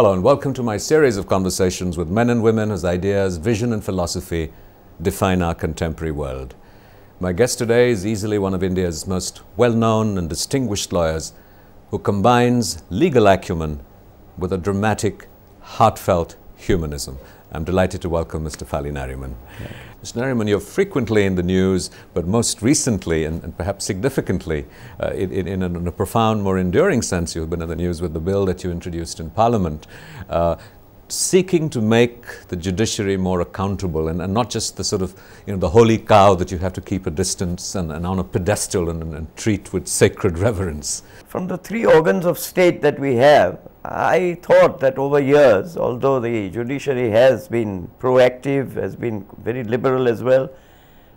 Hello and welcome to my series of conversations with men and women whose ideas, vision and philosophy define our contemporary world. My guest today is easily one of India's most well-known and distinguished lawyers who combines legal acumen with a dramatic, heartfelt humanism. I'm delighted to welcome Mr. Fali Nariman. Mr. Nariman, you're frequently in the news, but most recently and, and perhaps significantly, uh, in, in, in, a profound, more enduring sense, you've been in the news with the bill that you introduced in Parliament. Uh, seeking to make the judiciary more accountable and, and, not just the sort of, you know, the holy cow that you have to keep a distance and, and on a pedestal and, and, treat with sacred reverence. From the three organs of state that we have, I thought that over years, although the judiciary has been proactive, has been very liberal as well,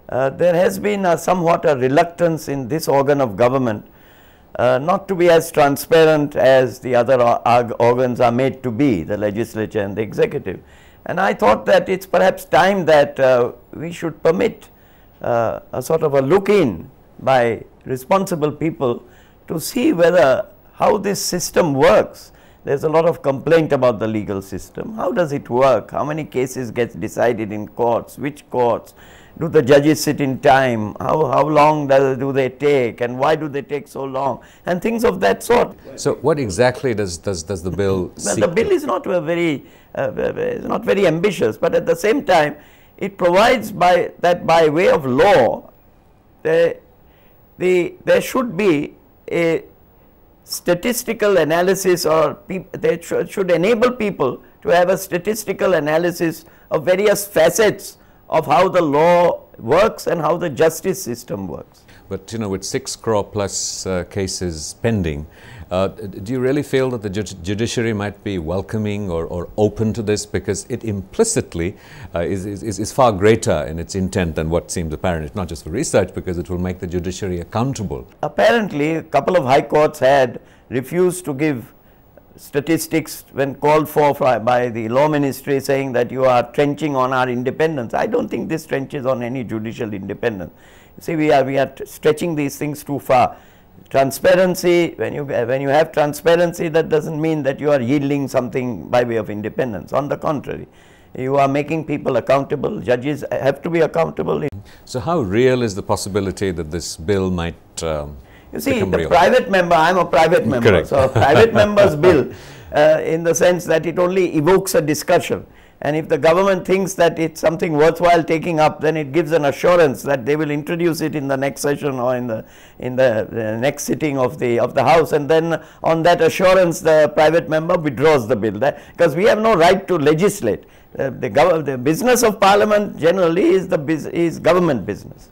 uh, there has been a, somewhat a reluctance in this organ of government uh, not to be as transparent as the other organs are made to be, the legislature and the executive. And I thought that it's perhaps time that uh, we should permit uh, a sort of a look-in by responsible people to see whether how this system works. There's a lot of complaint about the legal system. How does it work? How many cases gets decided in courts? Which courts? do the judges sit in time? How, how long do they take? And why do they take so long? And things of that sort. So what exactly does, does, does the bill well, The bill is not very, uh, uh, uh, is not very ambitious, but at the same time, it provides by, that by way of law, that the, there should be a statistical analysis or they should enable people to have a statistical analysis of various facets of how the law works and how the justice system works. But you know, with six crore plus uh, cases pending, uh, do you really feel that the ju judiciary might be welcoming or, or, open to this because it implicitly uh, is, is, is, far greater in its intent than what seems apparent? It's not just for research because it will make the judiciary accountable. Apparently, a couple of high courts had refused to give statistics when called for by the law ministry saying that you are trenching on our independence. I don't think this trenches on any judicial independence. You see, we are, we are stretching these things too far. Transparency, when you, when you have transparency, that does not mean that you are yielding something by way of independence. On the contrary, you are making people accountable. Judges have to be accountable. So how real is the possibility that this bill might um you see, the real. private member, I'm a private member. Correct. So a private member's bill, uh, in the sense that it only evokes a discussion. And if the government thinks that it's something worthwhile taking up, then it gives an assurance that they will introduce it in the next session or in the in the, the next sitting of the of the House. And then on that assurance, the private member withdraws the bill. Because we have no right to legislate. Uh, the, the business of Parliament generally is the is government business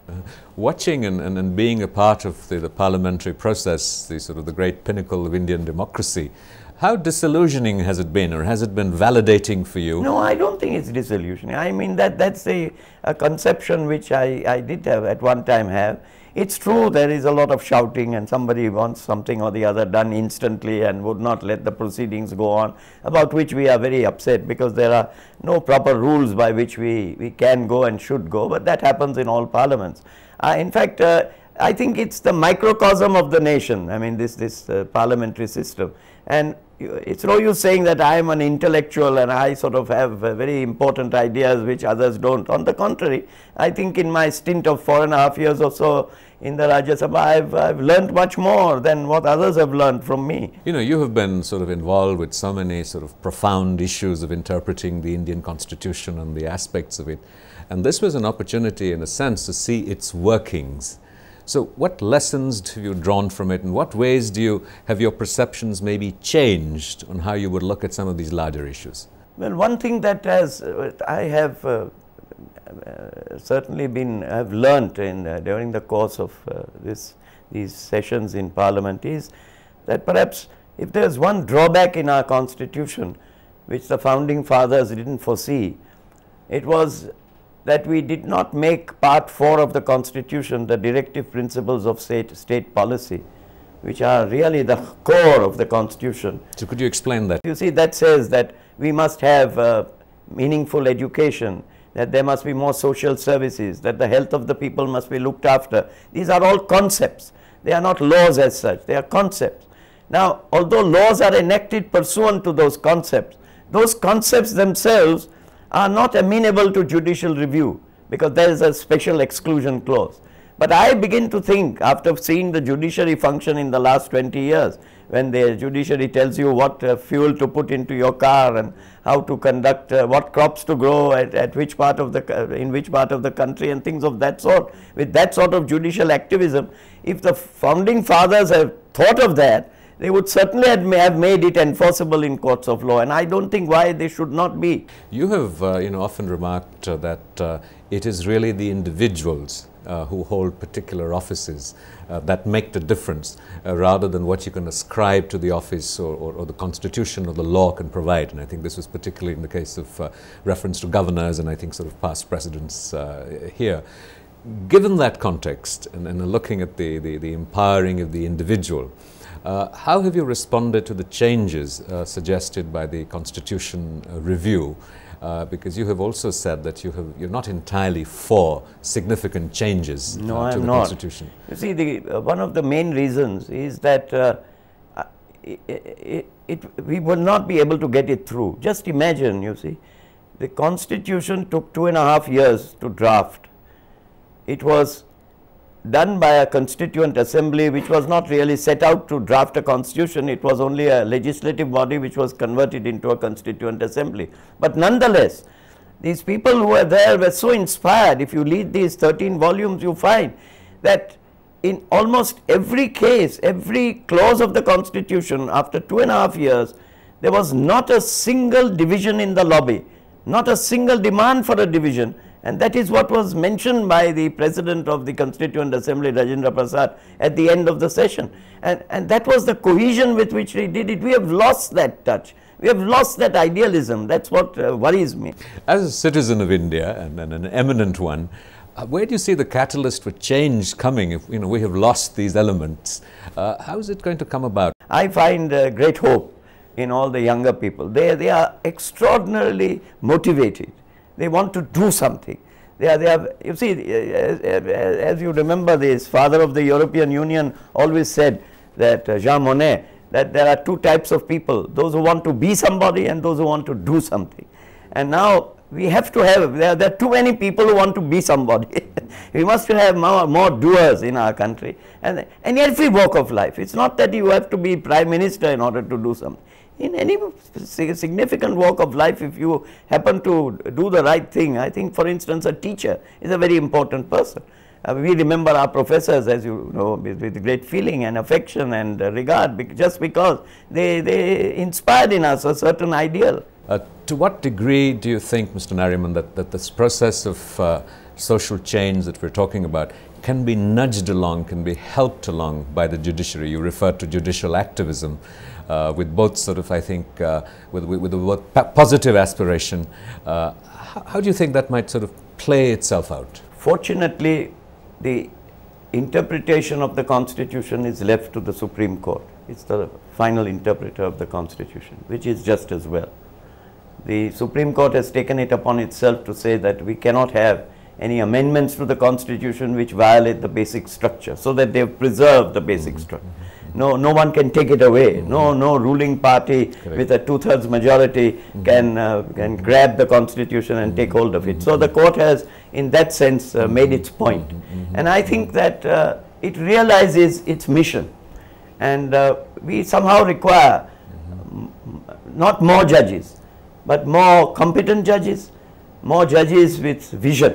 watching and, and, and, being a part of the, the, parliamentary process, the sort of the great pinnacle of Indian democracy, how disillusioning has it been or has it been validating for you? No, I don't think it's disillusioning. I mean, that that's a, a conception which I, I did have at one time have it's true there is a lot of shouting and somebody wants something or the other done instantly and would not let the proceedings go on about which we are very upset because there are no proper rules by which we, we can go and should go but that happens in all parliaments. Uh, in fact, uh, I think it's the microcosm of the nation, I mean this, this uh, parliamentary system and it's no use saying that I am an intellectual and I sort of have very important ideas which others don't. On the contrary, I think in my stint of four and a half years or so in the Rajya Sabha, I've, I've learned much more than what others have learned from me. You know, you have been sort of involved with so many sort of profound issues of interpreting the Indian constitution and the aspects of it. And this was an opportunity, in a sense, to see its workings so what lessons have you drawn from it and what ways do you have your perceptions maybe changed on how you would look at some of these larger issues? Well, one thing that has uh, I have uh, uh, certainly been have learnt in uh, during the course of uh, this these sessions in Parliament is that perhaps if there is one drawback in our constitution which the founding fathers didn't foresee, it was that we did not make part 4 of the constitution the directive principles of state, state policy which are really the core of the constitution. So could you explain that? You see that says that we must have uh, meaningful education, that there must be more social services, that the health of the people must be looked after. These are all concepts. They are not laws as such, they are concepts. Now, although laws are enacted pursuant to those concepts, those concepts themselves are not amenable to judicial review because there is a special exclusion clause. But I begin to think after seeing the judiciary function in the last 20 years when the judiciary tells you what uh, fuel to put into your car and how to conduct uh, what crops to grow at, at which part of the uh, in which part of the country and things of that sort with that sort of judicial activism if the founding fathers have thought of that they would certainly have made it enforceable in courts of law and I don't think why they should not be. You have uh, you know often remarked uh, that uh, it is really the individuals uh, who hold particular offices uh, that make the difference uh, rather than what you can ascribe to the office or, or, or, the constitution or the law can provide and I think this was particularly in the case of reference to governors and I think sort of past precedents here given that context and, and looking at the, the, the empowering of the individual, uh, how have you responded to the changes uh, suggested by the Constitution uh, Review? Uh, because you have also said that you have, you're not entirely for significant changes uh, no, to I'm the not. Constitution. You see, the, uh, one of the main reasons is that it, it, it, we will not be able to get it through. Just imagine, you see, the Constitution took two and a half years to draft. It was done by a constituent assembly which was not really set out to draft a constitution, it was only a legislative body which was converted into a constituent assembly. But nonetheless, these people who were there were so inspired. If you read these 13 volumes, you find that in almost every case, every clause of the constitution, after two and a half years, there was not a single division in the lobby, not a single demand for a division and that is what was mentioned by the President of the Constituent Assembly, Rajendra Prasad, at the end of the session. And, and that was the cohesion with which he did it. We have lost that touch. We have lost that idealism. That's what uh, worries me. As a citizen of India, and, and an eminent one, uh, where do you see the catalyst for change coming if you know, we have lost these elements? Uh, how is it going to come about? I find uh, great hope in all the younger people. They, they are extraordinarily motivated they want to do something. They are, they are, you see, eh, eh, eh, as, you remember this, father of the European Union always said that uh, Jean Monnet, that there are two types of people, those who want to be somebody and those who want to do something. And now we have to have, there, there are too many people who want to be somebody. we must have more, more, doers in our country. And in every walk of life, it's not that you have to be prime minister in order to do something in any significant walk of life, if you happen to do the right thing, I think, for instance, a teacher is a very important person. Uh, we remember our professors, as you know, with, with great feeling and affection and uh, regard, be just because they, they inspired in us a certain ideal. Uh, to what degree do you think, Mr. Nariman, that, that this process of uh, social change that we're talking about can be nudged along, can be helped along by the judiciary? You refer to judicial activism. Uh, with both sort of, I think, uh, with, with, the positive aspiration. Uh, how do you think that might sort of play itself out? Fortunately, the interpretation of the Constitution is left to the Supreme Court. It's the final interpreter of the Constitution, which is just as well. The Supreme Court has taken it upon itself to say that we cannot have any amendments to the Constitution which violate the basic structure, so that they have preserved the basic mm-hmm. structure. No, no one can take it away. Mm -hmm. No, mm-hmm. no ruling party Correct. with a two-thirds majority mm -hmm. can uh, can mm-hmm. grab the constitution and take hold of it. So the mm-hmm. court has, in that sense, uh, made its point. and I think that uh, it realizes its mission, and uh, we somehow require not more judges, but more competent judges, more judges with vision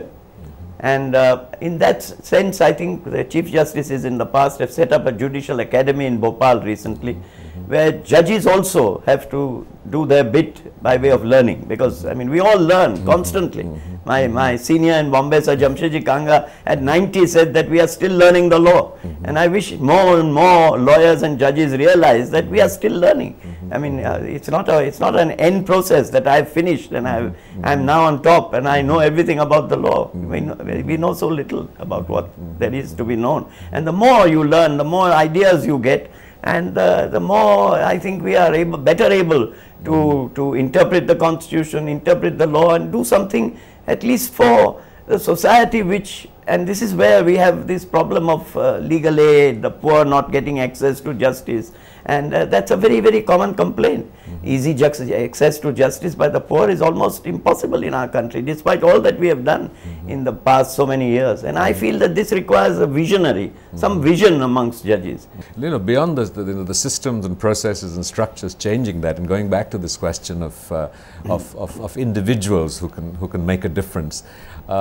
and uh, in that sense, I think the Chief Justice is in the past have set up a judicial academy in Bhopal recently. Mm -hmm Mm-hmm. where judges also have to do their bit by way of learning because I mean we all learn mm -hmm. constantly. Mm -hmm. My mm-hmm. my senior in Bombay, Sir Jamshedji Kanga, at 90 said that we are still learning the law, mm -hmm. and I wish more and more lawyers and judges realize that we are mm-hmm. still learning. I mean, uh, it's not a it's not an end process that I've finished and i am now on top and I know everything about the law. We know, we know so little about what there is to be known, and the more you learn, the more ideas you get and the, the more I think we are able, better able to, hmm. to interpret the constitution, interpret the law and do something at least for the society which and this is where we have this problem of uh, legal aid, the poor not getting access to justice. And uh, that's a very, very common complaint. Mm -hmm. Easy access to justice by the poor is almost impossible in our country, despite all that we have done mm -hmm. in the past so many years. And I mm-hmm. feel that this requires a visionary, mm -hmm. some vision amongst judges. Mm-hmm. You know, beyond this, the, you know, the systems and processes and structures changing that, and going back to this question of, uh, of, of, of, individuals who can, who can make a difference. Uh,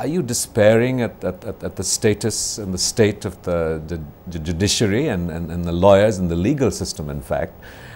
are you despairing at, at, at, at, the status and the state of the, the, the judiciary and, and, and, the lawyers and the legal system, in fact?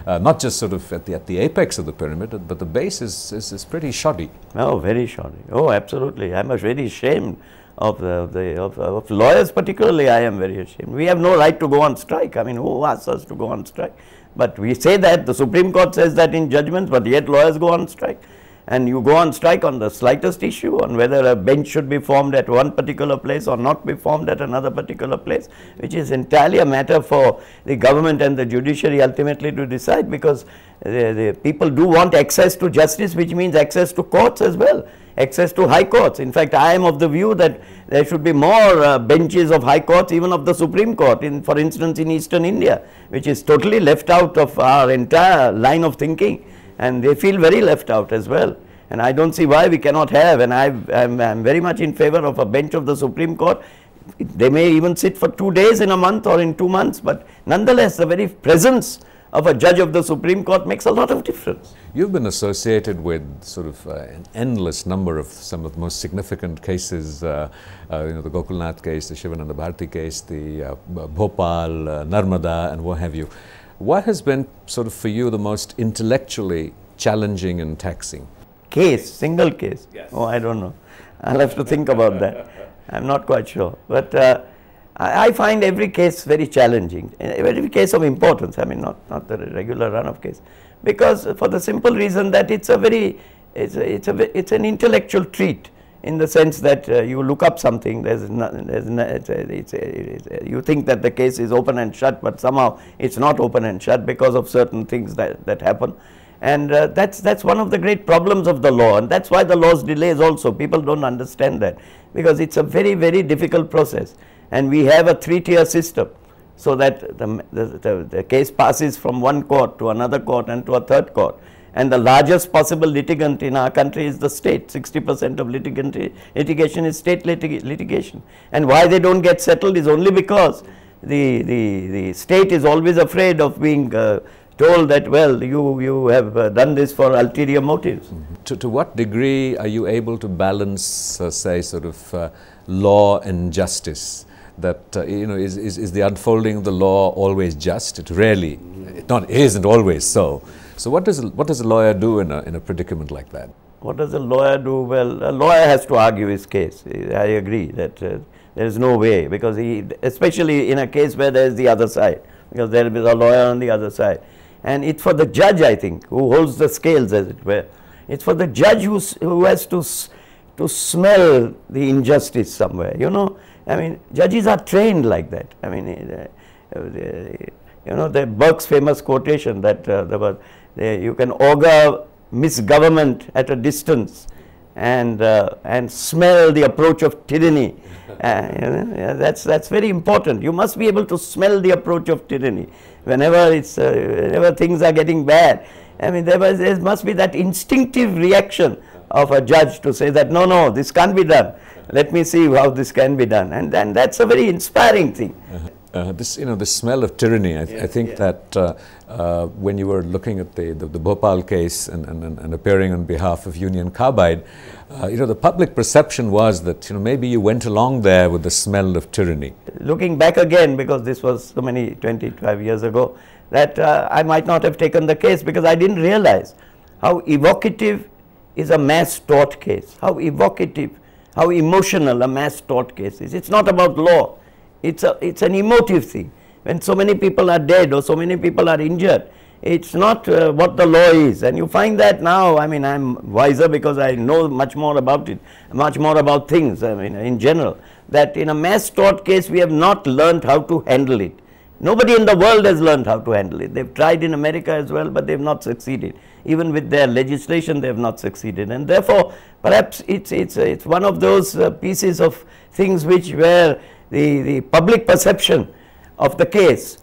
Uh, not just sort of at the, at the apex of the pyramid, but the base is, is, is pretty shoddy. Oh, very shoddy. Oh, absolutely. I'm very ashamed of, the, of, of lawyers particularly, I am very ashamed. We have no right to go on strike. I mean, who asks us to go on strike? But we say that, the Supreme Court says that in judgments, but yet lawyers go on strike and you go on strike on the slightest issue on whether a bench should be formed at one particular place or not be formed at another particular place, which is entirely a matter for the government and the judiciary ultimately to decide because the, the people do want access to justice, which means access to courts as well access to high courts. In fact, I am of the view that there should be more uh, benches of high courts, even of the Supreme Court, in, for instance, in eastern India, which is totally left out of our entire line of thinking and they feel very left out as well. And I don't see why we cannot have, and I am very much in favor of a bench of the Supreme Court. They may even sit for two days in a month or in two months, but nonetheless, the very presence of a judge of the Supreme Court makes a lot of difference. You've been associated with sort of uh, an endless number of some of the most significant cases, uh, uh, you know, the Gokulnath case, the Shivananda Bharti case, the uh, Bhopal, uh, Narmada, and what have you. What has been sort of for you the most intellectually challenging and taxing? Case, single case. Yes. Oh, I don't know. I'll have to think about that. I'm not quite sure. But uh, I, find every case very challenging, eh, every case of importance. I mean, not, not the regular run of case. Because for the simple reason that it's a very, it's, a, it's, a, it's an intellectual treat in the sense that uh, you look up something, there's, no, there's no, it's a, it's a, it's a, uh, you think that the case is open and shut, but somehow it's not open and shut because of certain things that, that happen. And uh, that's, that's one of the great problems of the law and that's why the law's delays also. People don't understand that because it's a very, very difficult process. And we have a three-tier system so that the, the, the, the case passes from one court to another court and to a third court and the largest possible litigant in our country is the state. 60% of litigant litigation is state litig litigation. And why they don't get settled is only because the, the, the state is always afraid of being uh, told that, well, you, you have uh, done this for ulterior motives. Mm -hmm. To, to what degree are you able to balance, uh, say, sort of uh, law and justice? That, uh, you know, is, is, is the unfolding of the law always just? It rarely, it not, is isn't always so. So what does, what does a lawyer do in a, in a predicament like that? What does a lawyer do? Well, a lawyer has to argue his case. I agree that uh, there is no way because he, especially in a case where there is the other side, because there is a lawyer on the other side. And it's for the judge, I think, who holds the scales, as it were. It's for the judge who, who has to, to smell the injustice somewhere, you know. I mean, judges are trained like that. I mean, uh, uh, you know, the Burke's famous quotation that uh, there was you can augur misgovernment at a distance and, uh, and smell the approach of tyranny. uh, you know, that's, that's very important. You must be able to smell the approach of tyranny. Whenever, it's, uh, whenever things are getting bad, I mean, there, was, there must be that instinctive reaction of a judge to say that, no, no, this can't be done. Let me see how this can be done. And, and that's a very inspiring thing. Uh-huh. Uh, this, you know, the smell of tyranny. I, th yeah, I think yeah. that uh, uh, when you were looking at the, the, the Bhopal case and, and, and, appearing on behalf of Union Carbide, uh, you know, the public perception was that, you know, maybe you went along there with the smell of tyranny. Looking back again, because this was so many 25 years ago, that uh, I might not have taken the case because I didn't realize how evocative is a mass tort case, how evocative, how emotional a mass tort case is. It's not about law it's, a, it's an emotive thing. When so many people are dead or so many people are injured, it's not uh, what the law is. And you find that now, I mean, I'm wiser because I know much more about it, much more about things, I mean, in general. That in a mass tort case, we have not learned how to handle it. Nobody in the world has learned how to handle it. They've tried in America as well, but they've not succeeded even with their legislation they have not succeeded and therefore perhaps it's it's it's one of those uh, pieces of things which where the the public perception of the case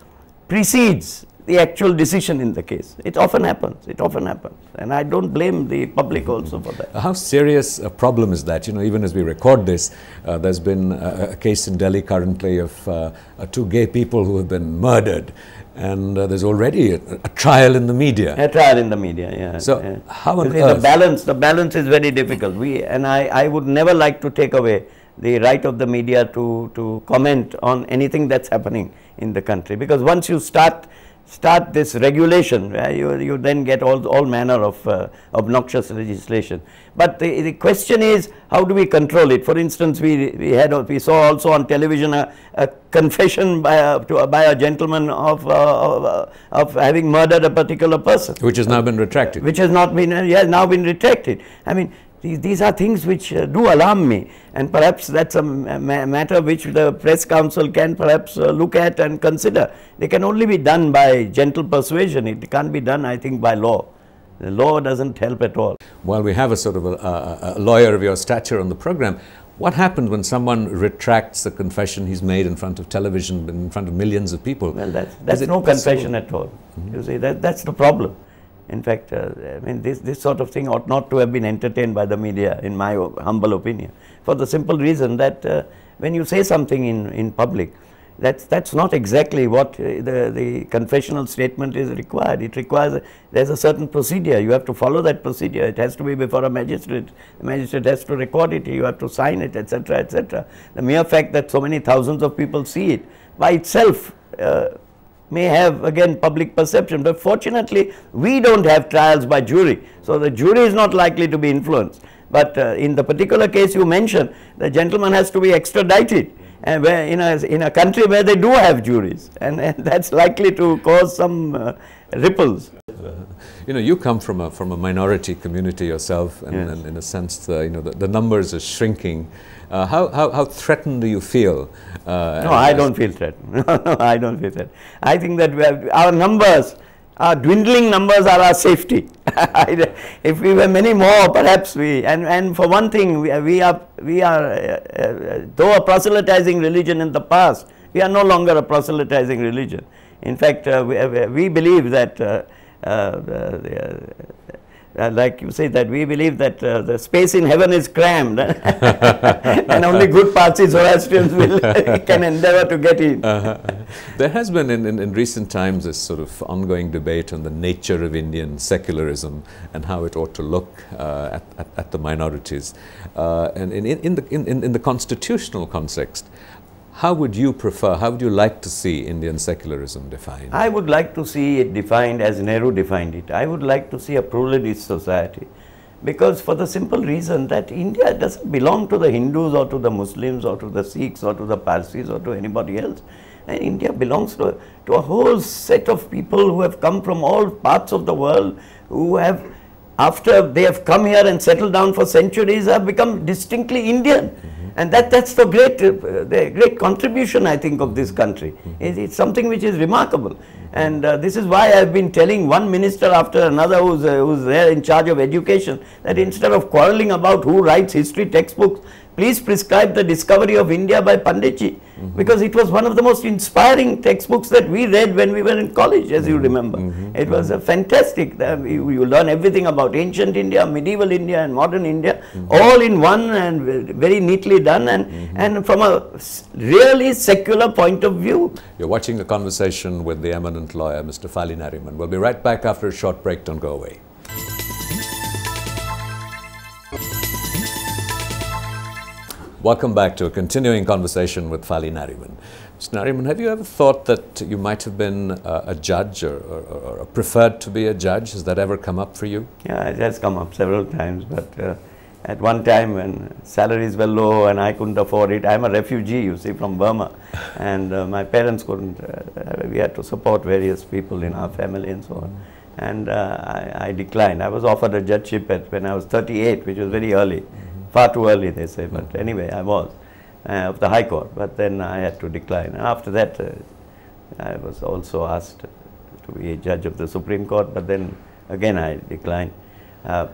precedes the actual decision in the case. It often happens. It often happens. And I don't blame the public also for that. How serious a problem is that? You know, even as we record this, uh, there's been a, a, case in Delhi currently of uh, two gay people who have been murdered and uh, there's already a, a, trial in the media. A trial in the media, yeah. So yeah. how on see, earth? the balance, the balance is very difficult. We and I, I would never like to take away the right of the media to to comment on anything that's happening in the country because once you start start this regulation, uh, you, you then get all, all manner of uh, obnoxious legislation. But the, the question is, how do we control it? For instance, we, we, had, we saw also on television a, a confession by a, to, by a gentleman of, uh, of, uh, of, having murdered a particular person. Which has now been retracted. Which has not been, uh, yeah, now been retracted. I mean, these, these are things which uh, do alarm me and perhaps that's a ma matter which the press council can perhaps uh, look at and consider. They can only be done by gentle persuasion. It can't be done, I think, by law. The law doesn't help at all. While we have a sort of a, a, a lawyer of your stature on the program, what happens when someone retracts the confession he's made in front of television, in front of millions of people? Well, that's, that's no possible? confession at all. Mm -hmm. You see, that, that's the problem. In fact, uh, I mean, this, this sort of thing ought not to have been entertained by the media, in my humble opinion, for the simple reason that uh, when you say something in, in public, that's, that's not exactly what uh, the, the confessional statement is required. It requires, there's a certain procedure. You have to follow that procedure. It has to be before a magistrate. The magistrate has to record it. You have to sign it, etc., etc. The mere fact that so many thousands of people see it by itself uh, may have again public perception. But fortunately, we don't have trials by jury. So the jury is not likely to be influenced. But uh, in the particular case you mentioned, the gentleman has to be extradited and uh, where in a, in a country where they do have juries and, and that's likely to cause some uh, ripples. You know, you come from a, from a minority community yourself, and, yes. and in a sense, the, you know, the, the numbers are shrinking. Uh, how, how, how threatened do you feel? Uh, no, I don't feel threatened. no, I don't feel threatened. I think that have, uh, our numbers, our dwindling numbers are our safety. if we were many more, perhaps we, and, and for one thing, we, we are, we are uh, uh though a proselytizing religion in the past, we are no longer a proselytizing religion. In fact, uh, uh, we, we, believe that, uh, like you say, that we believe that the space in heaven is crammed and only good Parsi Zoroastrians will can endeavor to get in. -huh. Uh-huh. There has been in, in, in recent times this sort of ongoing debate on the nature of Indian secularism and how it ought to look at, at, at, the minorities. and in, in, the, in, in the constitutional context, how would you prefer, how would you like to see Indian secularism defined? I would like to see it defined as Nehru defined it. I would like to see a pluralist society because for the simple reason that India doesn't belong to the Hindus or to the Muslims or to the Sikhs or to the Parsis or to anybody else. And India belongs to, to a whole set of people who have come from all parts of the world who have after they have come here and settled down for centuries have become distinctly Indian. Mm -hmm. And that, that's the great, uh, the great contribution, I think, of this country. Mm-hmm. It, it's something which is remarkable. And uh, this is why I've been telling one minister after another who's, uh, who's there in charge of education that mm-hmm. instead of quarreling about who writes history textbooks, please prescribe the discovery of India by Panditji mm -hmm. because it was one of the most inspiring textbooks that we read when we were in college, as mm -hmm. you mm-hmm. remember. Mm -hmm. It was a fantastic, uh, you, you, learn everything about ancient India, medieval India and modern India, mm-hmm. all in one and very neatly done and, mm-hmm. and from a really secular point of view. You're watching the conversation with the eminent lawyer, Mr. Fali Nariman. We'll be right back after a short break. Don't go away. Welcome back to a continuing conversation with Fali Nariman. Mr. Nariman, have you ever thought that you might have been uh, a judge or, or, or, preferred to be a judge? Has that ever come up for you? Yeah, it has come up several times, but uh, at one time when salaries were low and I couldn't afford it, I'm a refugee, you see, from Burma, and uh, my parents couldn't, uh, we had to support various people in our family and so on. Mm. And uh, I, I, declined. I was offered a judgeship at, when I was 38, which was very early. Mm far too early, they say. But anyway, I was uh, of the High Court. But then I had to decline. After that, uh, I was also asked to be a judge of the Supreme Court. But then again, I declined. Uh,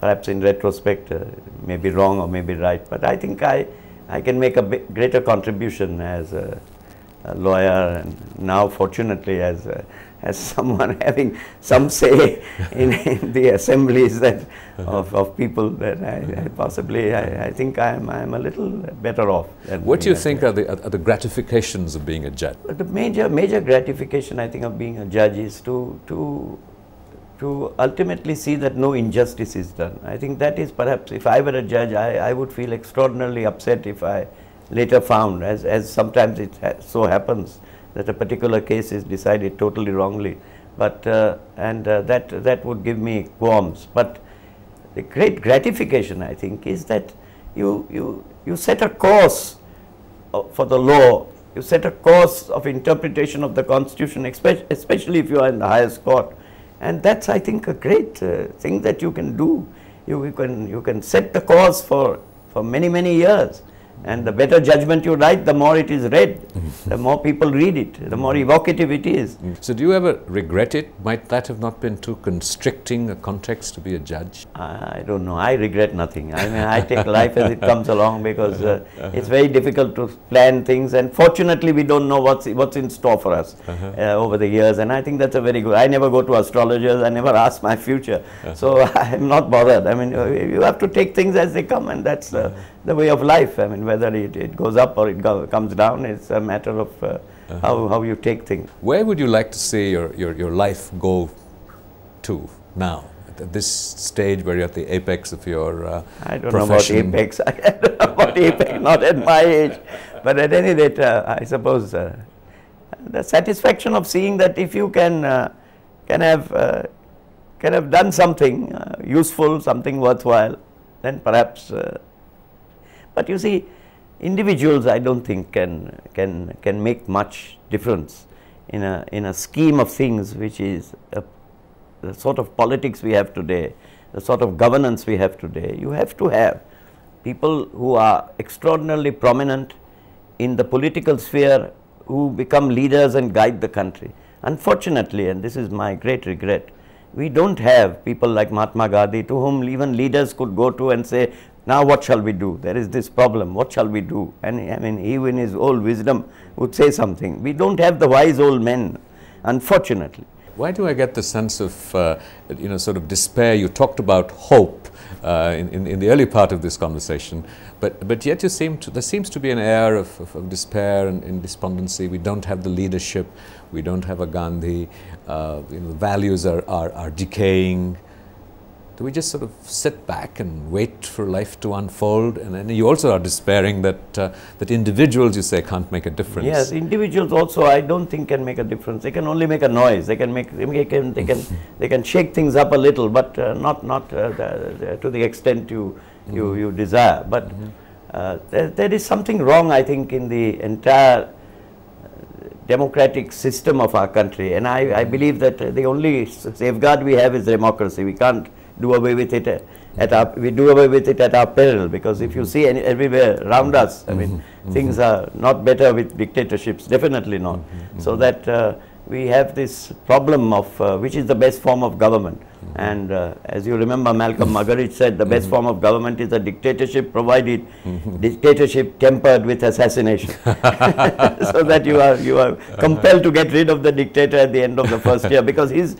perhaps in retrospect, uh, maybe wrong or maybe right. But I think I, I can make a greater contribution as a, a, lawyer and now, fortunately, as a as someone having some say in, in, the assemblies that of, of people that I, I possibly I, I, think I'm, I'm a little better off. What do you think are the, are the gratifications of being a judge? The major major gratification I think of being a judge is to to to ultimately see that no injustice is done. I think that is perhaps if I were a judge I, I would feel extraordinarily upset if I later found as, as sometimes it ha so happens that a particular case is decided totally wrongly. But, uh, and uh, that, that would give me qualms. But the great gratification, I think, is that you, you, you set a course uh, for the law, you set a course of interpretation of the constitution, especially if you are in the highest court. And that's, I think, a great uh, thing that you can do. You, you, can, you can set the course for, for many, many years. And the better judgment you write, the more it is read, mm-hmm. the more people read it, the more evocative it is. Mm. So, do you ever regret it? Might that have not been too constricting a context to be a judge? I don't know. I regret nothing. I mean, I take life as it comes along because uh, uh-huh. it's very difficult to plan things, and fortunately, we don't know what's what's in store for us uh-huh. uh, over the years. And I think that's a very good. I never go to astrologers. I never ask my future, uh-huh. so I'm not bothered. I mean, you have to take things as they come, and that's uh, the way of life. I mean, whether it, it goes up or it go, comes down, it's a matter of uh, uh -huh. how, how you take things. Where would you like to see your, your, your life go to now? At this stage where you're at the apex of your uh, I don't profession. know about apex. I don't know about apex, not at my age. But at any rate, uh, I suppose uh, the satisfaction of seeing that if you can, uh, can, have, can have done something useful, something worthwhile, then perhaps but you see, individuals I don't think can, can, can make much difference in a, in a scheme of things which is a, the sort of politics we have today, the sort of governance we have today. You have to have people who are extraordinarily prominent in the political sphere who become leaders and guide the country. Unfortunately, and this is my great regret, we don't have people like Mahatma Gandhi to whom even leaders could go to and say, now what shall we do? There is this problem. What shall we do? And I mean, even his old wisdom would say something. We don't have the wise old men, unfortunately. Why do I get the sense of, uh, you know, sort of despair? You talked about hope uh, in, in, in, the early part of this conversation, but, but yet you seem to, there seems to be an air of, of, of despair and, and, despondency. We don't have the leadership, we don't have a Gandhi, uh, you know, values are, are, are decaying. Do we just sort of sit back and wait for life to unfold? And then you also are despairing that, uh, that individuals, you say, can't make a difference. Yes, individuals also I don't think can make a difference. They can only make a noise. They can, make, they can, they can, they can shake things up a little, but uh, not, not uh, the, the, to the extent you, mm-hmm. you, mm -hmm. you desire. But mm -hmm. there, there is something wrong, I think, in the entire uh, democratic system of our country. And I, I mm-hmm. believe that the only safeguard we have is democracy. We can't do away with it at, at our, we do away with it at our peril because if you see any, everywhere around us, I mean, mm-hmm. things mm-hmm. are not better with dictatorships, definitely not. Mm-hmm. So that uh, we have this problem of uh, which is the best form of government. And uh, as you remember, Malcolm Muggeridge said the best mm-hmm. form of government is a dictatorship, provided dictatorship tempered with assassination, so that you are you are compelled to get rid of the dictator at the end of the first year because his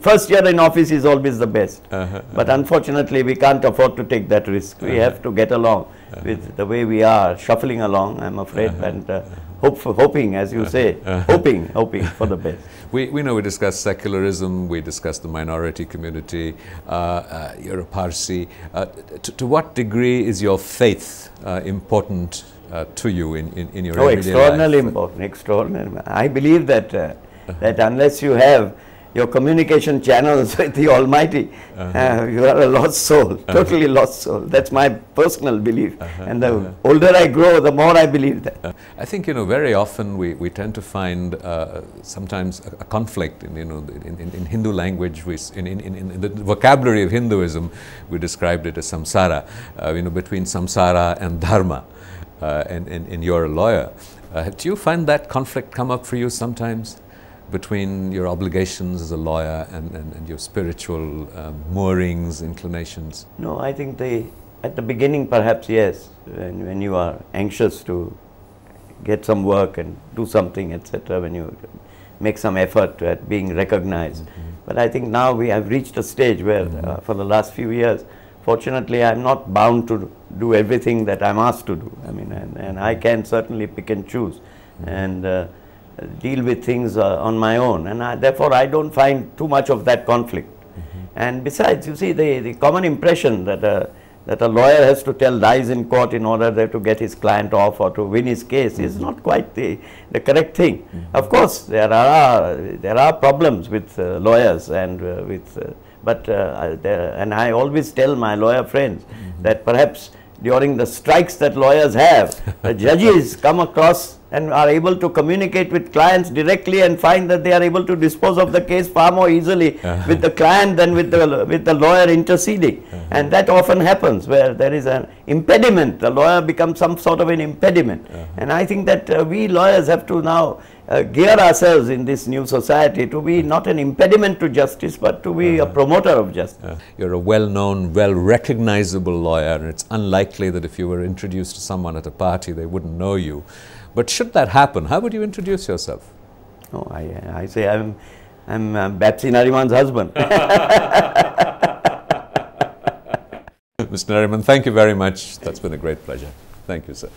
first year in office is always the best. Uh-huh, uh-huh. But unfortunately, we can't afford to take that risk. We uh-huh. have to get along with the way we are shuffling along. I'm afraid, and uh, hope for, hoping, as you say, uh-huh. hoping, hoping for the best. We, we know we discussed secularism, we discussed the minority community, uh, uh you're a Parsi. Uh, to, to, what degree is your faith uh, important to you in, in, in your oh, everyday life? Oh, extraordinarily important, extraordinary. I believe that, uh-huh. that unless you have your communication channels with the Almighty, uh -huh. uh, you are a lost soul, uh -huh. totally lost soul. That's my personal belief. -huh. And the uh-huh. older I grow, the more I believe that. Uh, I think, you know, very often we, we tend to find uh, sometimes a, a, conflict in, you know, in, in, in Hindu language, we, in, in, in, the vocabulary of Hinduism, we described it as samsara, uh, you know, between samsara and dharma. and, and, and you're a lawyer. do you find that conflict come up for you sometimes? between your obligations as a lawyer and, and, and your spiritual um, moorings, inclinations? No, I think they. at the beginning perhaps yes, when, when you are anxious to get some work and do something, etc., when you make some effort at being recognized. Mm -hmm. But I think now we have reached a stage where, mm -hmm. uh, for the last few years, fortunately, I'm not bound to do everything that I'm asked to do. I mean, and, and I mm-hmm. can certainly pick and choose. Mm -hmm. And uh, deal with things uh, on my own and I, therefore I don't find too much of that conflict. Mm -hmm. And besides, you see, the, the common impression that a, uh, that a lawyer has to tell lies in court in order to get his client off or to win his case mm -hmm. is mm-hmm. not quite the, the correct thing. Mm -hmm. Of course, there are, there are problems with uh, lawyers and uh, with, uh, but, uh, there, and I always tell my lawyer friends mm-hmm. that perhaps during the strikes that lawyers have, the judges come across and are able to communicate with clients directly and find that they are able to dispose of the case far more easily uh -huh. with the client than with the with the lawyer interceding uh -huh. and that often happens where there is an impediment the lawyer becomes some sort of an impediment uh -huh. and i think that uh, we lawyers have to now uh, gear ourselves in this new society to be not an impediment to justice but to be uh a uh-huh. promoter of justice. Uh, you're a well-known, well-recognizable lawyer and it's unlikely that if you were introduced to someone at a party they wouldn't know you. But should that happen, how would you introduce yourself? Oh, I, I say I'm, I'm uh, Bapsi Nariman's husband. Mr. Nariman, thank you very much. That's been a great pleasure. Thank you, sir.